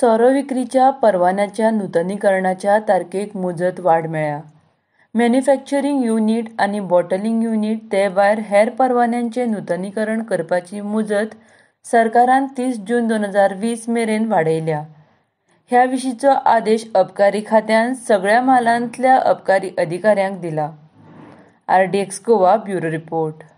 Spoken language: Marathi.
सोरो विक्रीच्या परवान्याच्या नूतनीकरणाच्या तारखेक मुजत वाढ मेळ्ळ्या मॅन्युफॅक्चरिंग युनिट आनी बॉटलिंग युनिट ते भायर हेर परवान्यांचे नूतनीकरण करपाची मुजत सरकारान तीस जून दोन हजार वीस मेरेन वाडयल्या ह्या विशींचो आदेश अबकारी खात्यान सगळ्या म्हालांतल्या अबकारी अधिकाऱ्यांक दिला R D X Goa bureau report